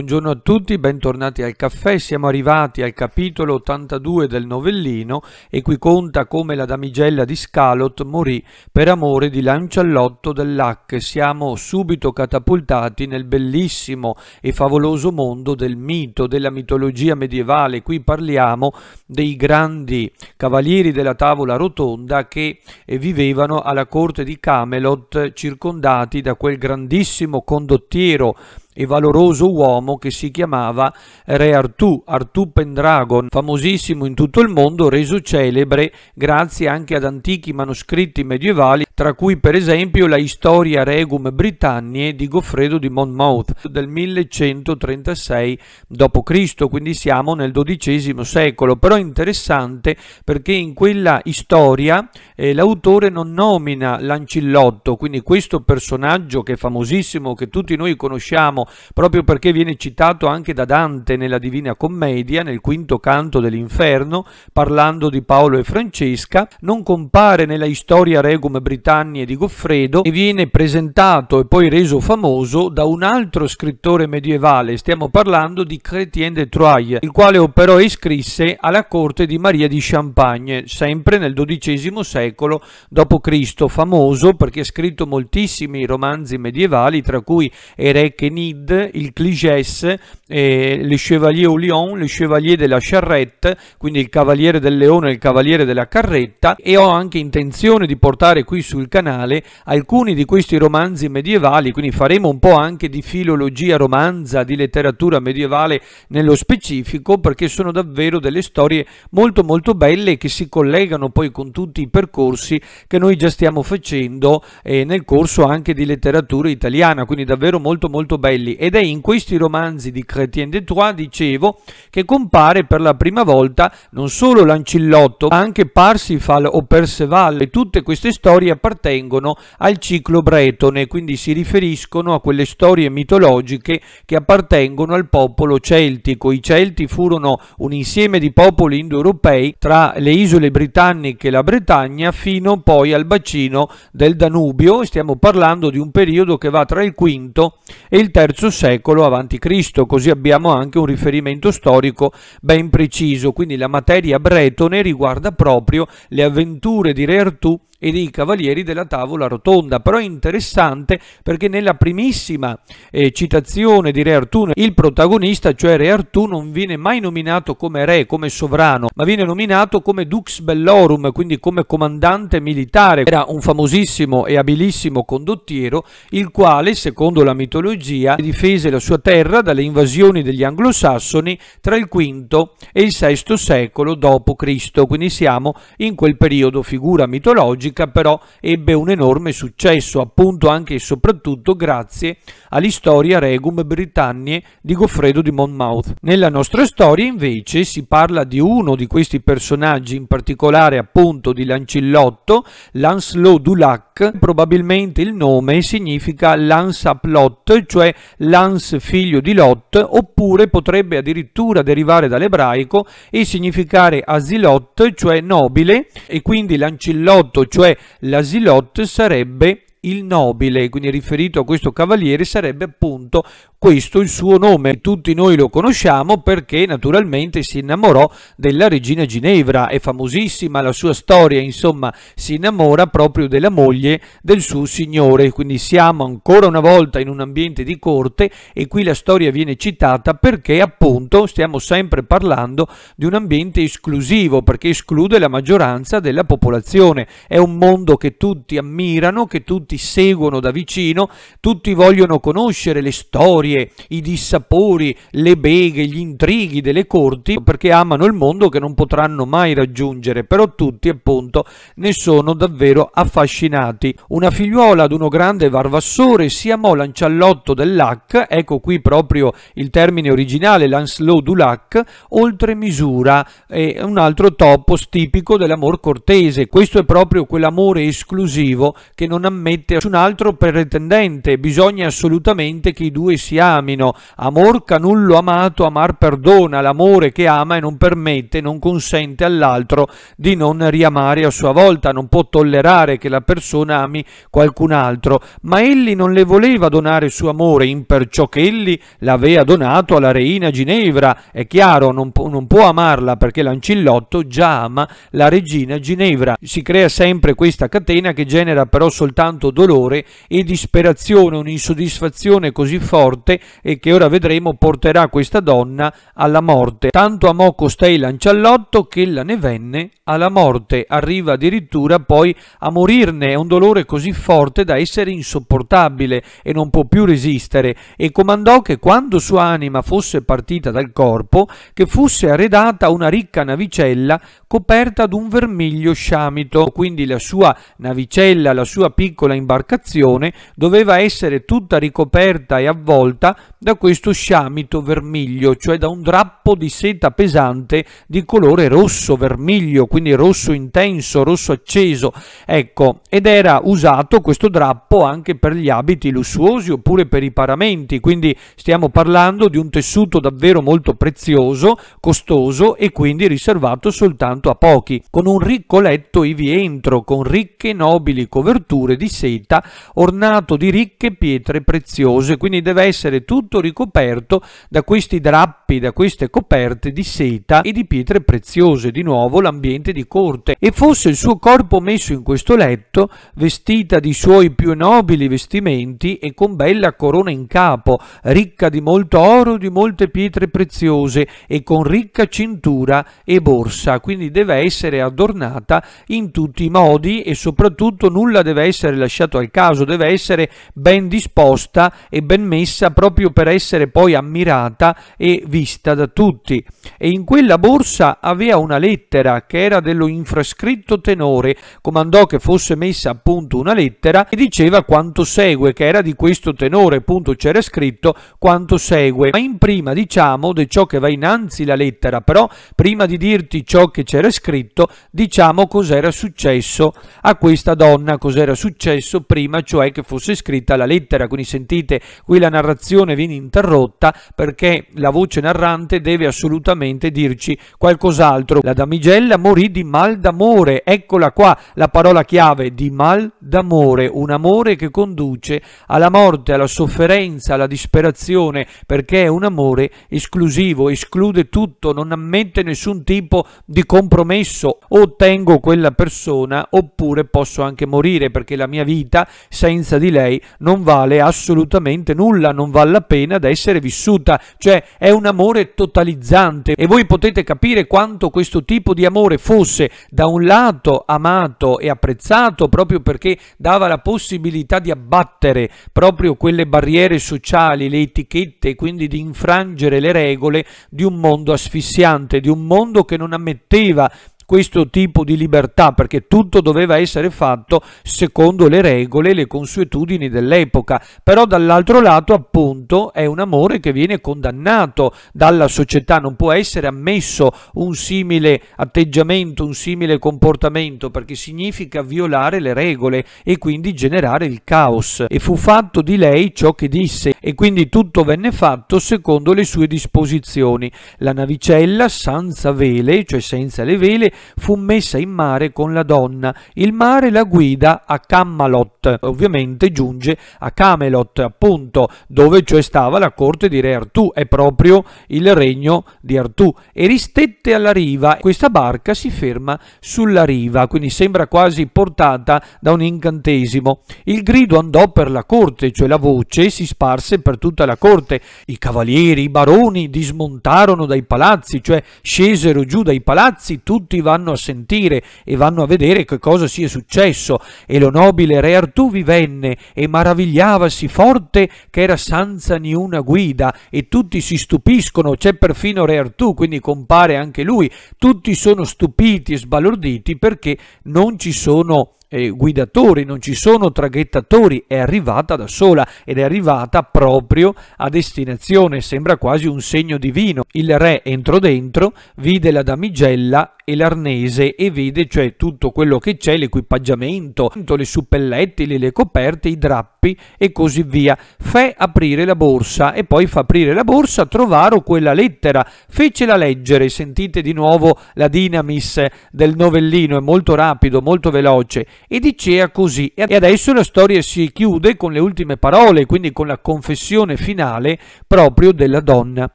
Buongiorno a tutti, bentornati al caffè. Siamo arrivati al capitolo 82 del novellino e qui conta come la damigella di Scalot morì per amore di Lanciallotto Lac. Siamo subito catapultati nel bellissimo e favoloso mondo del mito, della mitologia medievale. Qui parliamo dei grandi cavalieri della tavola rotonda che eh, vivevano alla corte di Camelot circondati da quel grandissimo condottiero e valoroso uomo che si chiamava Re Artù, Artù Pendragon, famosissimo in tutto il mondo, reso celebre grazie anche ad antichi manoscritti medievali tra cui per esempio la Historia Regum Britanniae di Goffredo di Monmouth del 1136 d.C., quindi siamo nel XII secolo, però è interessante perché in quella storia eh, l'autore non nomina Lancillotto, quindi questo personaggio che è famosissimo, che tutti noi conosciamo proprio perché viene citato anche da Dante nella Divina Commedia, nel quinto canto dell'Inferno, parlando di Paolo e Francesca, non compare nella Historia Regum Britanniae Coetannie di Goffredo e viene presentato e poi reso famoso da un altro scrittore medievale, stiamo parlando di Chrétien de Troyes, il quale operò e scrisse alla corte di Maria di Champagne, sempre nel XII secolo d.C., famoso perché ha scritto moltissimi romanzi medievali, tra cui Erec et Nid, Il Cligès, eh, Le Chevalier au Lion, Le Chevalier de la Charrette, quindi il Cavaliere del Leone e il Cavaliere della Carretta, e ho anche intenzione di portare qui su sul canale alcuni di questi romanzi medievali, quindi faremo un po' anche di filologia romanza, di letteratura medievale nello specifico, perché sono davvero delle storie molto molto belle che si collegano poi con tutti i percorsi che noi già stiamo facendo eh, nel corso anche di letteratura italiana, quindi davvero molto molto belli. Ed è in questi romanzi di Chrétien de Troyes, dicevo, che compare per la prima volta non solo Lancillotto, ma anche Parsifal o Perceval e tutte queste storie a appartengono al ciclo bretone, quindi si riferiscono a quelle storie mitologiche che appartengono al popolo celtico. I Celti furono un insieme di popoli indoeuropei tra le isole britanniche e la Bretagna fino poi al bacino del Danubio, stiamo parlando di un periodo che va tra il V e il III secolo a.C., così abbiamo anche un riferimento storico ben preciso, quindi la materia bretone riguarda proprio le avventure di Re Artù e dei Cavalieri della Tavola Rotonda, però è interessante perché nella primissima eh, citazione di Re Artù, il protagonista, cioè Re Artù, non viene mai nominato come re, come sovrano, ma viene nominato come Dux Bellorum, quindi come comandante militare. Era un famosissimo e abilissimo condottiero, il quale, secondo la mitologia, difese la sua terra dalle invasioni degli anglosassoni tra il V e il VI secolo d.C., quindi siamo in quel periodo figura mitologica musica però ebbe un enorme successo, appunto anche e soprattutto grazie all'Historia Regum Britanniae di Goffredo di Monmouth. Nella nostra storia invece si parla di uno di questi personaggi, in particolare appunto di Lancillotto, Lancelot Dulac probabilmente il nome significa Lansaplot, cioè Lans figlio di Lot, oppure potrebbe addirittura derivare dall'ebraico e significare Asilot, cioè nobile, e quindi l'ancillotto, cioè l'asilot, sarebbe il nobile, quindi riferito a questo cavaliere, sarebbe appunto questo il suo nome. Tutti noi lo conosciamo perché naturalmente si innamorò della regina Ginevra, è famosissima la sua storia, insomma si innamora proprio della moglie del suo signore, quindi siamo ancora una volta in un ambiente di corte e qui la storia viene citata perché appunto stiamo sempre parlando di un ambiente esclusivo perché esclude la maggioranza della popolazione, è un mondo che tutti ammirano, che tutti seguono da vicino, tutti vogliono conoscere le storie, storie, i dissapori, le beghe, gli intrighi delle corti, perché amano il mondo che non potranno mai raggiungere, però tutti appunto ne sono davvero affascinati. Una figliuola ad uno grande varvassore si amò l'anciallotto dell'Hack, ecco qui proprio il termine originale, Lancelot du Lac, oltre misura, è un altro topos tipico dell'amor cortese, questo è proprio quell'amore esclusivo che non ammette nessun altro pretendente, bisogna assolutamente che i due si amino, amor canullo amato, amar perdona, l'amore che ama e non permette, non consente all'altro di non riamare a sua volta, non può tollerare che la persona ami qualcun altro, ma egli non le voleva donare suo amore, imperciò che egli l'avea donato alla reina Ginevra, è chiaro, non, può, non può amarla perché l'ancillotto già ama la regina Ginevra. Si crea sempre questa catena che genera però soltanto dolore e disperazione, un'insoddisfazione così forte forte e che ora vedremo porterà questa donna alla morte. Tanto amò costei Lanciallotto che la ne venne alla morte, arriva addirittura poi a morirne, è un dolore così forte da essere insopportabile e non può più resistere, e comandò che quando sua anima fosse partita dal corpo, che fosse arredata una ricca navicella coperta d'un vermiglio sciamito, quindi la sua navicella, la sua piccola imbarcazione, doveva essere tutta ricoperta e avvolta da questo sciamito vermiglio, cioè da un drappo di seta pesante di colore rosso vermiglio, quindi rosso intenso, rosso acceso, ecco, ed era usato questo drappo anche per gli abiti lussuosi oppure per i paramenti, quindi stiamo parlando di un tessuto davvero molto prezioso, costoso e quindi riservato soltanto a pochi, con un ricco letto ivi entro, con ricche nobili coperture di seta, ornato di ricche pietre preziose, quindi deve essere tutto ricoperto da questi drappi, da queste coperte di seta e di pietre preziose, di nuovo l'ambiente servente di corte e fosse il suo corpo messo in questo letto, vestita di suoi più nobili vestimenti e con bella corona in capo, ricca di molto oro, e di molte pietre preziose e con ricca cintura e borsa, quindi deve essere adornata in tutti i modi e soprattutto nulla deve essere lasciato al caso, deve essere ben disposta e ben messa proprio per essere poi ammirata e vista da tutti. E in quella borsa aveva una lettera che era era dello infrascritto tenore, comandò che fosse messa a punto una lettera e diceva quanto segue, che era di questo tenore, appunto c'era scritto quanto segue. Ma in prima diciamo di ciò che va innanzi la lettera, però prima di dirti ciò che c'era scritto, diciamo cos'era successo a questa donna, cos'era successo prima, cioè che fosse scritta la lettera. Quindi sentite, qui la narrazione viene interrotta perché la voce narrante deve assolutamente dirci qualcos'altro. La damigella morì morì di mal d'amore. Eccola qua la parola chiave di mal d'amore, un amore che conduce alla morte, alla sofferenza, alla disperazione, perché è un amore esclusivo, esclude tutto, non ammette nessun tipo di compromesso. O tengo quella persona oppure posso anche morire perché la mia vita senza di lei non vale assolutamente nulla, non vale la pena d'essere vissuta, cioè è un amore totalizzante e voi potete capire quanto questo tipo di amore fosse da un lato amato e apprezzato proprio perché dava la possibilità di abbattere proprio quelle barriere sociali, le etichette, e quindi di infrangere le regole di un mondo asfissiante, di un mondo che non ammetteva questo tipo di libertà perché tutto doveva essere fatto secondo le regole e le consuetudini dell'epoca, però dall'altro lato appunto è un amore che viene condannato dalla società, non può essere ammesso un simile atteggiamento, un simile comportamento perché significa violare le regole e quindi generare il caos e fu fatto di lei ciò che disse e quindi tutto venne fatto secondo le sue disposizioni. La navicella senza vele, cioè senza le vele, fu messa in mare con la donna. Il mare la guida a Camelot, ovviamente giunge a Camelot, appunto, dove cioè stava la corte di re Artù, è proprio il regno di Artù, e ristette alla riva. Questa barca si ferma sulla riva, quindi sembra quasi portata da un incantesimo. Il grido andò per la corte, cioè la voce si sparse per tutta la corte. I cavalieri, i baroni dismontarono dai palazzi, cioè scesero giù dai palazzi, tutti i vanno a sentire e vanno a vedere che cosa sia successo. E lo nobile re Artù vi venne e maravigliavasi forte che era senza niuna guida e tutti si stupiscono, c'è perfino re Artù, quindi compare anche lui, tutti sono stupiti e sbalorditi perché non ci sono eh, guidatori, non ci sono traghettatori, è arrivata da sola ed è arrivata proprio a destinazione, sembra quasi un segno divino. Il re entrò dentro, vide la damigella e l'arnese e vede cioè tutto quello che c'è, l'equipaggiamento, le suppellettili, le coperte, i drappi e così via. Fe aprire la borsa e poi fa aprire la borsa, trovaro quella lettera, fecela leggere, sentite di nuovo la dinamis del novellino, è molto rapido, molto veloce, e diceva così. E adesso la storia si chiude con le ultime parole, quindi con la confessione finale proprio della donna.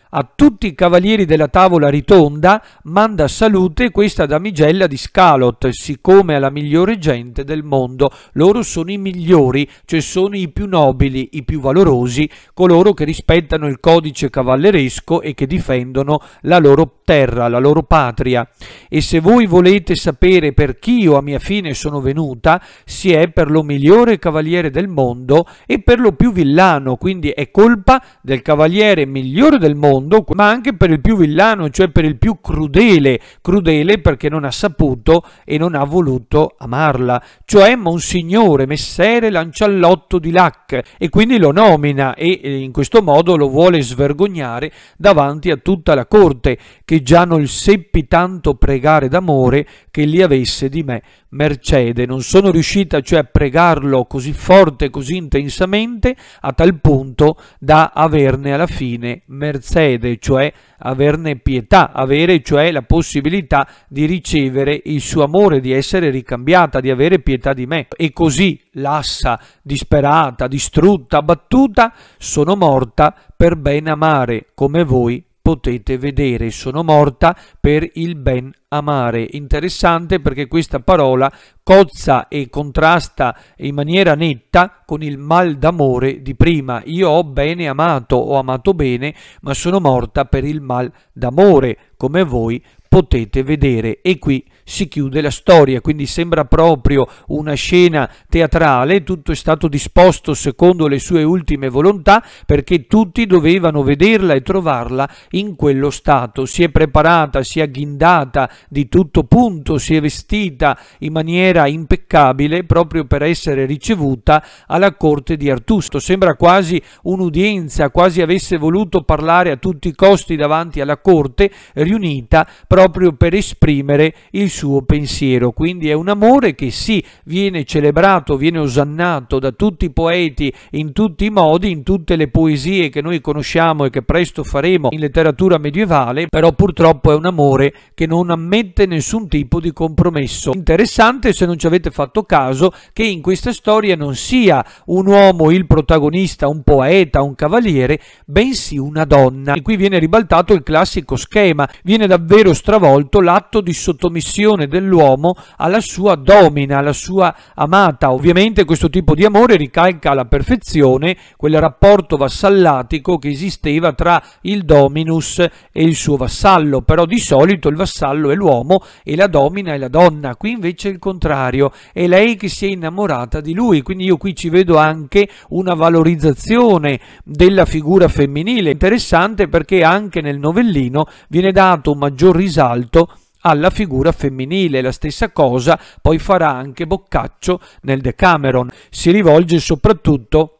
A tutti i cavalieri della tavola ritonda manda salute questo questa damigella di Scalot, siccome alla migliore gente del mondo, loro sono i migliori, cioè sono i più nobili, i più valorosi, coloro che rispettano il codice cavalleresco e che difendono la loro terra, la loro patria. E se voi volete sapere per chi io a mia fine sono venuta, si è per lo migliore cavaliere del mondo e per lo più villano, quindi è colpa del cavaliere migliore del mondo, ma anche per il più villano, cioè per il più crudele, crudele amare perché non ha saputo e non ha voluto amarla, cioè Monsignore Messere Lanciallotto di Lac e quindi lo nomina e eh, in questo modo lo vuole svergognare davanti a tutta la corte che già non seppi tanto pregare d'amore che li avesse di me mercede. Non sono riuscita cioè a pregarlo così forte, così intensamente a tal punto da averne alla fine mercede, cioè averne pietà, avere cioè la possibilità di ricevere il suo amore, di essere ricambiata, di avere pietà di me. E così lassa, disperata, distrutta, abbattuta, sono morta per ben amare come voi potete vedere sono morta per il ben amare. Interessante perché questa parola cozza e contrasta in maniera netta con il mal d'amore di prima. Io ho bene amato, ho amato bene, ma sono morta per il mal d'amore, come voi potete vedere. E qui si chiude la storia, quindi sembra proprio una scena teatrale, tutto è stato disposto secondo le sue ultime volontà perché tutti dovevano vederla e trovarla in quello stato, si è preparata, si è ghindata di tutto punto, si è vestita in maniera impeccabile proprio per essere ricevuta alla corte di Artusto, sembra quasi un'udienza, quasi avesse voluto parlare a tutti i costi davanti alla corte riunita proprio per esprimere il suo pensiero, quindi è un amore che sì, viene celebrato, viene osannato da tutti i poeti in tutti i modi, in tutte le poesie che noi conosciamo e che presto faremo in letteratura medievale, però purtroppo è un amore che non ammette nessun tipo di compromesso. Interessante se non ci avete fatto caso che in questa storia non sia un uomo il protagonista, un poeta, un cavaliere, bensì una donna. E qui viene ribaltato il classico schema, viene davvero stravolto l'atto di sottomissione vocazione dell'uomo alla sua domina, alla sua amata. Ovviamente questo tipo di amore ricalca alla perfezione quel rapporto vassallatico che esisteva tra il dominus e il suo vassallo, però di solito il vassallo è l'uomo e la domina è la donna, qui invece è il contrario, è lei che si è innamorata di lui, quindi io qui ci vedo anche una valorizzazione della figura femminile, interessante perché anche nel novellino viene dato un maggior risalto alla figura femminile. La stessa cosa poi farà anche Boccaccio nel Decameron. Si rivolge soprattutto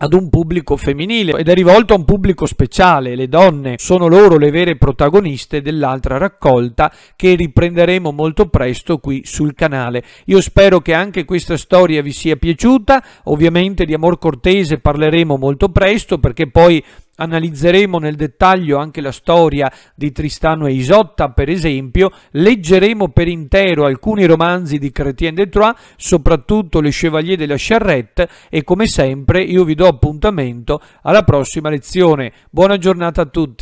ad un pubblico femminile ed è rivolto a un pubblico speciale, le donne sono loro le vere protagoniste dell'altra raccolta che riprenderemo molto presto qui sul canale. Io spero che anche questa storia vi sia piaciuta, ovviamente di Amor Cortese parleremo molto presto perché poi analizzeremo nel dettaglio anche la storia di Tristano e Isotta, per esempio, leggeremo per intero alcuni romanzi di Chrétien de Troyes, soprattutto Le Chevalier de la Charrette e come sempre io vi do appuntamento alla prossima lezione. Buona giornata a tutti.